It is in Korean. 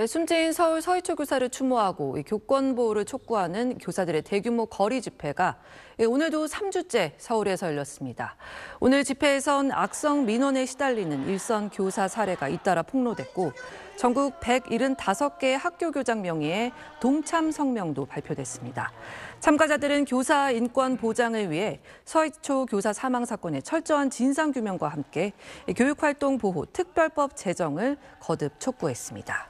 네, 숨진 서울 서희초 교사를 추모하고 교권 보호를 촉구하는 교사들의 대규모 거리 집회가 예, 오늘도 3주째 서울에서 열렸습니다. 오늘 집회에선 악성 민원에 시달리는 일선 교사 사례가 잇따라 폭로됐고 전국 175개 학교 교장 명의의 동참 성명도 발표됐습니다. 참가자들은 교사 인권 보장을 위해 서희초 교사 사망 사건의 철저한 진상 규명과 함께 교육활동 보호 특별법 제정을 거듭 촉구했습니다.